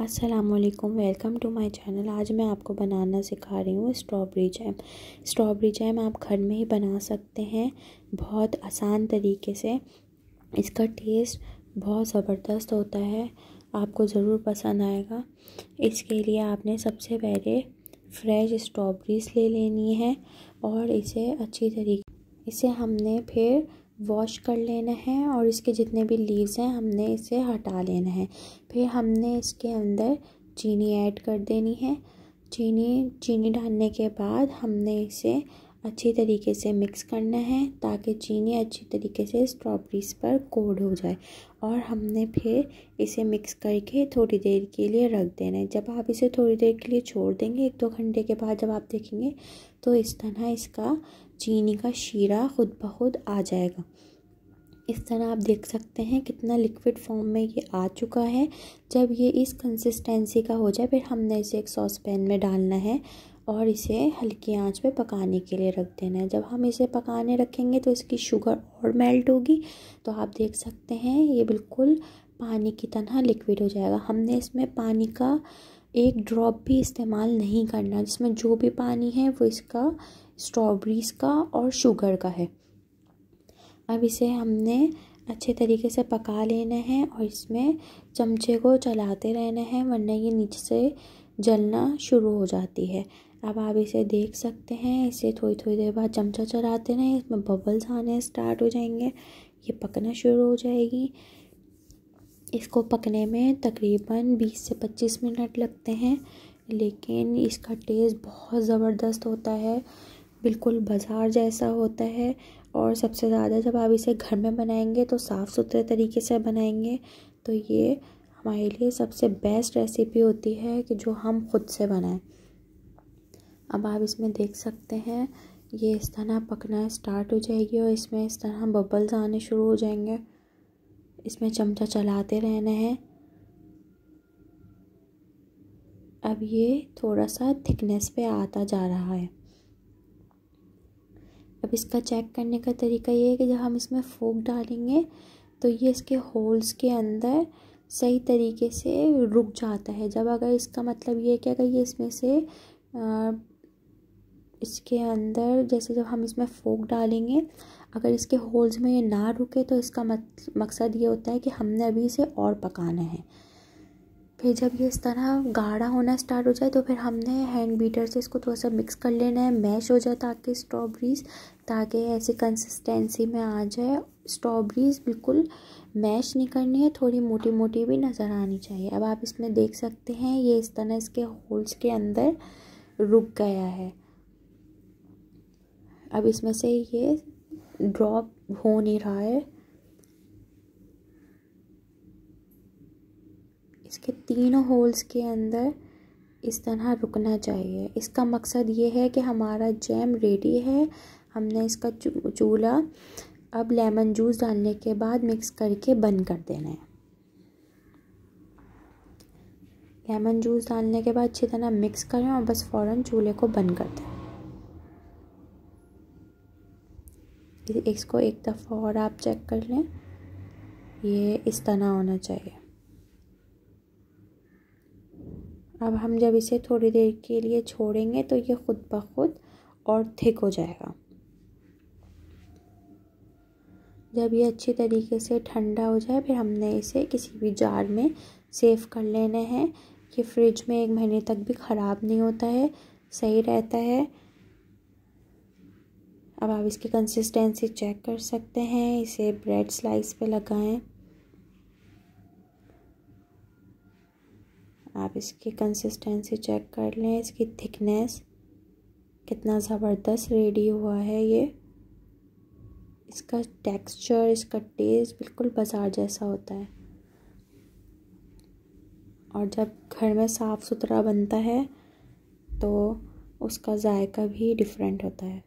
असलकम welcome to my channel आज मैं आपको बनाना सिखा रही हूँ स्ट्रॉबेरी जैम स्ट्रॉबेरी जैम आप घर में ही बना सकते हैं बहुत आसान तरीके से इसका टेस्ट बहुत ज़बरदस्त होता है आपको ज़रूर पसंद आएगा इसके लिए आपने सबसे पहले फ्रेश स्ट्रॉबेरीज ले लेनी है और इसे अच्छी तरीके इसे हमने फिर वॉश कर लेना है और इसके जितने भी लीव्स हैं हमने इसे हटा लेना है फिर हमने इसके अंदर चीनी ऐड कर देनी है चीनी चीनी डालने के बाद हमने इसे अच्छी तरीके से मिक्स करना है ताकि चीनी अच्छी तरीके से स्ट्रॉबेरीज़ पर कोड हो जाए और हमने फिर इसे मिक्स करके थोड़ी देर के लिए रख देना है जब आप इसे थोड़ी देर के लिए छोड़ देंगे एक दो घंटे के बाद जब आप देखेंगे तो इस तरह इसका चीनी का शीरा खुद ब खुद आ जाएगा इस तरह आप देख सकते हैं कितना लिक्विड फॉर्म में ये आ चुका है जब ये इस कंसिस्टेंसी का हो जाए फिर हमने इसे एक सॉस पैन में डालना है और इसे हल्की आंच पे पकाने के लिए रख देना है जब हम इसे पकाने रखेंगे तो इसकी शुगर और मेल्ट होगी तो आप देख सकते हैं ये बिल्कुल पानी की तरह लिक्विड हो जाएगा हमने इसमें पानी का एक ड्रॉप भी इस्तेमाल नहीं करना जिसमें जो भी पानी है वो इसका स्ट्रॉबेरीज़ का और शुगर का है अब इसे हमने अच्छे तरीके से पका लेना है और इसमें चमचे को चलाते रहना है वरना ये नीचे से जलना शुरू हो जाती है अब आप इसे देख सकते हैं इसे थोड़ी थोड़ी देर बाद चमचा चलाते रहें इसमें बबल्स आने स्टार्ट हो जाएंगे ये पकना शुरू हो जाएगी इसको पकने में तकरीबन 20 से 25 मिनट लगते हैं लेकिन इसका टेस्ट बहुत ज़बरदस्त होता है बिल्कुल बाज़ार जैसा होता है और सबसे ज़्यादा जब आप इसे घर में बनाएंगे तो साफ़ सुथरे तरीके से बनाएंगे तो ये हमारे लिए सबसे बेस्ट रेसिपी होती है कि जो हम खुद से बनाएं अब आप इसमें देख सकते हैं ये इस तरह पकना स्टार्ट हो जाएगी और इसमें इस तरह बबल्स आने शुरू हो जाएंगे इसमें चमचा चलाते रहना है अब ये थोड़ा सा थिकनेस पे आता जा रहा है अब इसका चेक करने का तरीका ये है कि जब हम इसमें फोक डालेंगे तो ये इसके होल्स के अंदर सही तरीके से रुक जाता है जब अगर इसका मतलब ये है कि अगर ये इसमें से इसके अंदर जैसे जब हम इसमें फोक डालेंगे अगर इसके होल्स में ये ना रुके तो इसका मकसद ये होता है कि हमने अभी इसे और पकाना है फिर जब ये इस तरह गाढ़ा होना स्टार्ट हो जाए तो फिर हमने हैंड बीटर से इसको थोड़ा सा मिक्स कर लेना है मैश हो जाए ताकि स्ट्रॉबेरीज ताकि ऐसी कंसिस्टेंसी में आ जाए स्ट्रॉबेरीज बिल्कुल मैश नहीं करनी है थोड़ी मोटी मोटी भी नज़र आनी चाहिए अब आप इसमें देख सकते हैं ये इस तरह इसके होल्स के अंदर रुक गया है अब इसमें से ये ड्रॉप हो नहीं रहा है इसके तीनों होल्स के अंदर इस तरह रुकना चाहिए इसका मकसद ये है कि हमारा जैम रेडी है हमने इसका चूल्हा अब लेमन जूस डालने के बाद मिक्स करके बंद कर देना है लेमन जूस डालने के बाद अच्छी तरह मिक्स करें और बस फ़ौरन चूल्हे को बंद कर दें इसको एक दफ़ा और आप चेक कर लें ये इस तरह होना चाहिए अब हम जब इसे थोड़ी देर के लिए छोड़ेंगे तो ये ख़ुद ब खुद और थिक हो जाएगा जब ये अच्छी तरीके से ठंडा हो जाए फिर हमने इसे किसी भी जार में सेव कर लेना है कि फ्रिज में एक महीने तक भी ख़राब नहीं होता है सही रहता है अब आप इसकी कंसिस्टेंसी चेक कर सकते हैं इसे ब्रेड स्लाइस पे लगाएं आप इसकी कंसिस्टेंसी चेक कर लें इसकी थिकनेस कितना ज़बरदस्त रेडी हुआ है ये इसका टेक्सचर इसका टेस्ट बिल्कुल बाज़ार जैसा होता है और जब घर में साफ़ सुथरा बनता है तो उसका जायका भी डिफरेंट होता है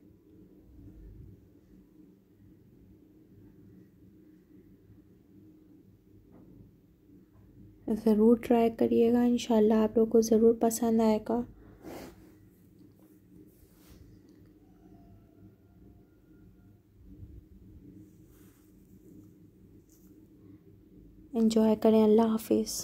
ज़रूर ट्राई करिएगा इन आप लोग को ज़रूर पसंद आएगा इन्जॉय करें अल्लाह हाफिज़